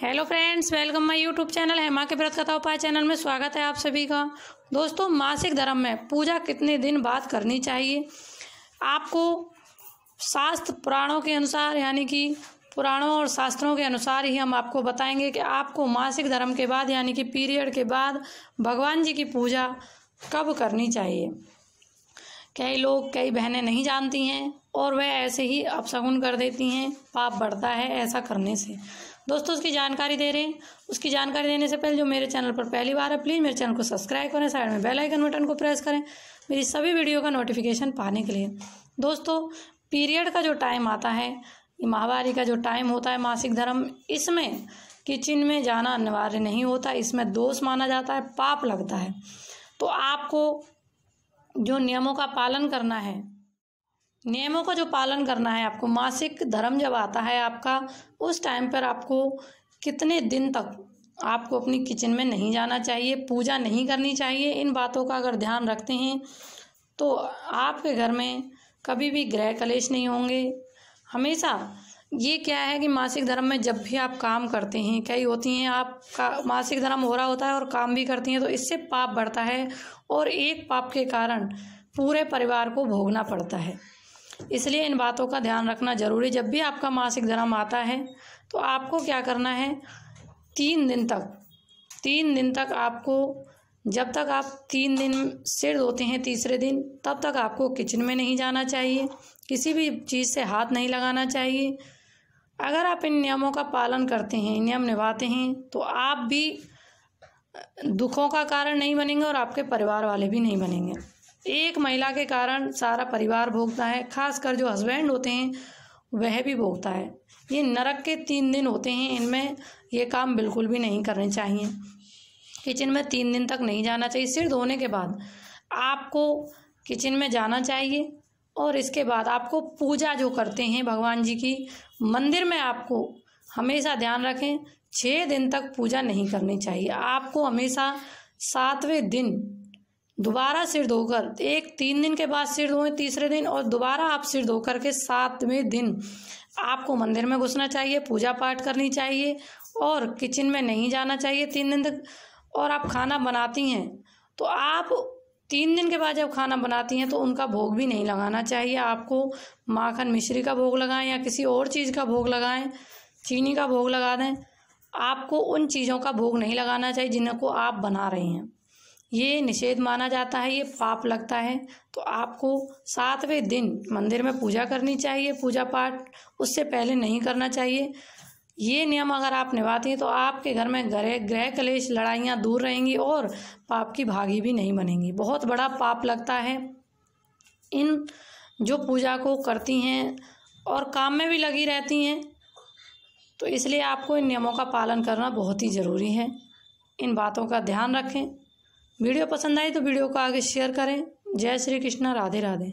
hello friends welcome my YouTube channel है माँ के व्रत कथा उपाय चैनल में स्वागत है आप सभी का दोस्तों मासिक धर्म में पूजा कितने दिन बाद करनी चाहिए आपको शास्त्र पुराणों के अनुसार यानी कि पुराणों और शास्त्रों के अनुसार ही हम आपको बताएंगे कि आपको मासिक धर्म के बाद यानी कि पीरियड के बाद भगवान जी की पूजा कब करनी चाहिए कई लोग कई बहनें नहीं जानती हैं और वह ऐसे ही अपशगुन कर देती हैं पाप बढ़ता है ऐसा करने से दोस्तों उसकी जानकारी दे रहे हैं उसकी जानकारी देने से पहले जो मेरे चैनल पर पहली बार है प्लीज़ मेरे चैनल को सब्सक्राइब करें साइड में बेल आइकन बटन को प्रेस करें मेरी सभी वीडियो का नोटिफिकेशन पाने के लिए दोस्तों पीरियड का जो टाइम आता है महावारी का जो टाइम होता है मासिक धर्म इसमें किचन में जाना अनिवार्य नहीं होता इसमें दोष माना जाता है पाप लगता है तो आपको जो नियमों का पालन करना है नियमों का जो पालन करना है आपको मासिक धर्म जब आता है आपका उस टाइम पर आपको कितने दिन तक आपको अपनी किचन में नहीं जाना चाहिए पूजा नहीं करनी चाहिए इन बातों का अगर ध्यान रखते हैं तो आपके घर में कभी भी ग्रह कलेश नहीं होंगे हमेशा ये क्या है कि मासिक धर्म में जब भी आप काम करते हैं कई होती हैं आप का मासिक धर्म हो रहा होता है और काम भी करती हैं तो इससे पाप बढ़ता है और एक पाप के कारण पूरे परिवार को भोगना पड़ता है इसलिए इन बातों का ध्यान रखना जरूरी जब भी आपका मासिक धर्म आता है तो आपको क्या करना है तीन दिन तक तीन दिन तक आपको जब तक आप तीन दिन सिर धोते हैं तीसरे दिन तब तक आपको किचन में नहीं जाना चाहिए किसी भी चीज़ से हाथ नहीं लगाना चाहिए अगर आप इन नियमों का पालन करते हैं नियम निभाते हैं तो आप भी दुखों का कारण नहीं बनेंगे और आपके परिवार वाले भी नहीं बनेंगे एक महिला के कारण सारा परिवार भोगता है खासकर जो हस्बैंड होते हैं वह भी भोगता है ये नरक के तीन दिन होते हैं इनमें ये काम बिल्कुल भी नहीं करने चाहिए किचन में तीन दिन तक नहीं जाना चाहिए सिर धोने के बाद आपको किचन में जाना चाहिए और इसके बाद आपको पूजा जो करते हैं भगवान जी की मंदिर में आपको हमेशा ध्यान रखें छः दिन तक पूजा नहीं करनी चाहिए आपको हमेशा सातवें दिन दोबारा सिर धोकर एक तीन दिन के बाद सिर धोएं तीसरे दिन और दोबारा आप सिर धोकर के सातवें दिन आपको मंदिर में घुसना चाहिए पूजा पाठ करनी चाहिए और किचन में नहीं जाना चाहिए तीन दिन तक और आप खाना बनाती हैं तो आप तीन दिन के बाद जब खाना बनाती हैं तो उनका भोग भी नहीं लगाना चाहिए आपको माखन मिश्री का भोग लगाएं या किसी और चीज़ का भोग लगाएं चीनी का भोग लगा दें आपको उन चीज़ों का भोग नहीं लगाना चाहिए जिनको आप बना रही हैं ये निषेध माना जाता है ये पाप लगता है तो आपको सातवें दिन मंदिर में पूजा करनी चाहिए पूजा पाठ उससे पहले नहीं करना चाहिए ये नियम अगर आप निभाती हैं तो आपके घर में ग्रह ग्रह कलेश लड़ाइयाँ दूर रहेंगी और पाप की भागी भी नहीं बनेंगी बहुत बड़ा पाप लगता है इन जो पूजा को करती हैं और काम में भी लगी रहती हैं तो इसलिए आपको इन नियमों का पालन करना बहुत ही ज़रूरी है इन बातों का ध्यान रखें वीडियो पसंद आई तो वीडियो को आगे शेयर करें जय श्री कृष्णा राधे राधे